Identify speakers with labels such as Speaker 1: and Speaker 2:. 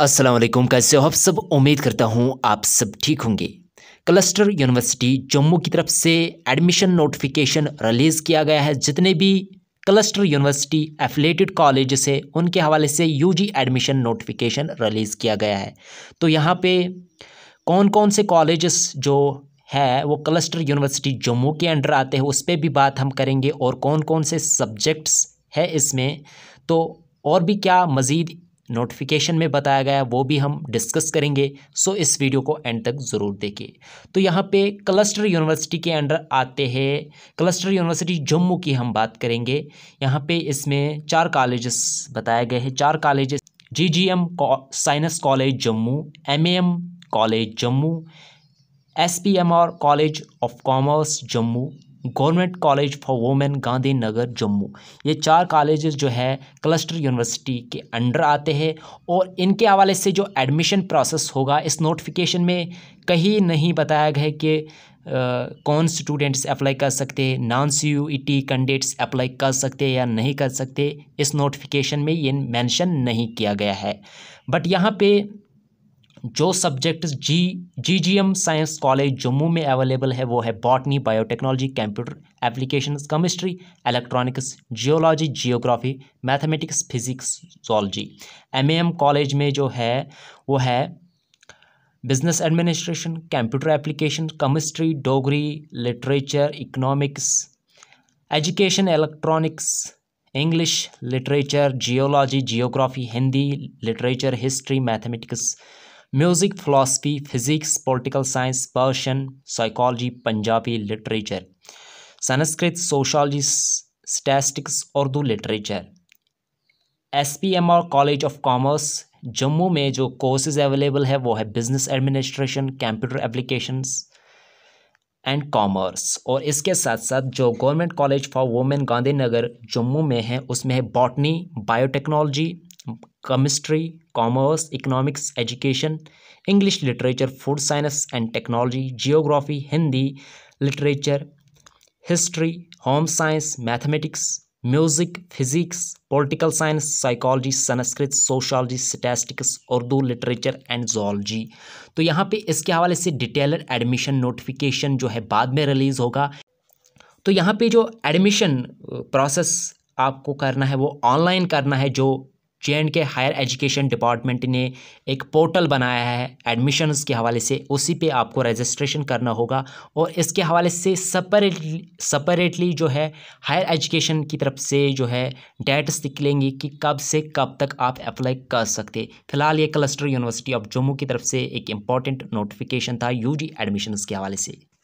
Speaker 1: असलम कैसे हो आप सब उम्मीद करता हूँ आप सब ठीक होंगे क्लस्टर यूनिवर्सिटी जम्मू की तरफ से एडमिशन नोटिफिकेशन रिलीज़ किया गया है जितने भी क्लस्टर यूनिवर्सिटी एफिलेटेड कॉलेज है उनके हवाले से यूजी एडमिशन नोटिफिकेशन रिलीज़ किया गया है तो यहाँ पे कौन कौन से कॉलेजेस जो है वो क्लस्टर यूनिवर्सिटी जम्मू के अंडर आते हैं उस पर भी बात हम करेंगे और कौन कौन से सब्जेक्ट्स है इसमें तो और भी क्या मज़ीद नोटिफिकेशन में बताया गया वो भी हम डिस्कस करेंगे सो इस वीडियो को एंड तक ज़रूर देखिए तो यहाँ पे क्लस्टर यूनिवर्सिटी के अंडर आते हैं क्लस्टर यूनिवर्सिटी जम्मू की हम बात करेंगे यहाँ पे इसमें चार कॉलेजेस बताए गए हैं चार colleges G G M science college Jammu M M college Jammu S P M R college of commerce Jammu government college for women Gandhinagar Jammu ये चार कॉलेजेस जो है क्लस्टर यूनिवर्सिटी के अंडर आते हैं और इनके हवाले से जो एडमिशन प्रोसेस होगा इस नोटिफिकेशन में कहीं नहीं बताया गया है कि Uh, कौन स्टूडेंट्स अप्लाई कर सकते हैं non C U E T candidates apply कर सकते या नहीं कर सकते इस नोटिफिकेशन में ये मेंशन नहीं किया गया है बट यहाँ पे जो subject G G G M science college Jammu में अवेलेबल है वो है botany biotechnology computer application chemistry electronics geology geography mathematics physics zoology M college में जो है वो है business administration computer application chemistry Dogri literature economics education electronics English literature geology geography Hindi literature history mathematics music philosophy physics political science Persian psychology Punjabi literature Sanskrit sociology statistics Urdu literature S P M R college of commerce Jammu में जो courses available है वो है business administration computer applications and commerce और इसके साथ साथ जो government college for women Gandhinagar Jammu में है उसमें है botany biotechnology chemistry commerce economics education English literature food science and technology geography Hindi literature history home science mathematics music physics political science psychology Sanskrit sociology statistics Urdu literature and zoology तो यहाँ पे इसके हवाले से डिटेलर एडमिशन नोटिफिकेशन जो है बाद में रिलीज़ होगा तो यहाँ पे जो एडमिशन प्रोसेस uh, आपको करना है वो ऑनलाइन करना है जो J and K higher education department ने एक पोर्टल बनाया है एडमिशन्स के हवाले से उसी पे आपको रजिस्ट्रेशन करना होगा और इसके हवाले से सपरेटली सपरेटली जो है हायर एजुकेशन की तरफ से जो है डेट्स निकलेंगी कि कब से कब तक आप अप्लाई कर सकते फिलहाल ये क्लस्टर यूनिवर्सिटी ऑफ जम्मू की तरफ से एक इम्पॉर्टेंट नोटिफिकेशन था यू एडमिशन्स के हवाले से